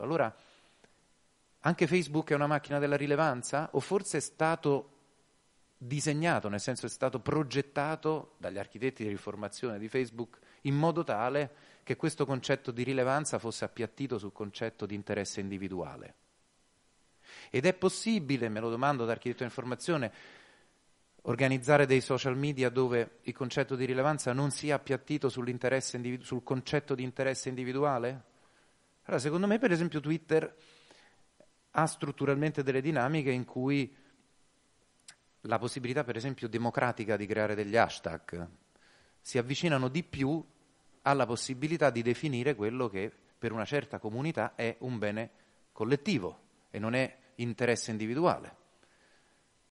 mondo. Allora, anche Facebook è una macchina della rilevanza? O forse è stato disegnato, nel senso è stato progettato dagli architetti di riformazione di Facebook in modo tale che questo concetto di rilevanza fosse appiattito sul concetto di interesse individuale. Ed è possibile, me lo domando da architetto di informazione, organizzare dei social media dove il concetto di rilevanza non sia appiattito sul concetto di interesse individuale? Allora, secondo me, per esempio, Twitter ha strutturalmente delle dinamiche in cui la possibilità, per esempio, democratica di creare degli hashtag si avvicinano di più alla possibilità di definire quello che per una certa comunità è un bene collettivo e non è interesse individuale.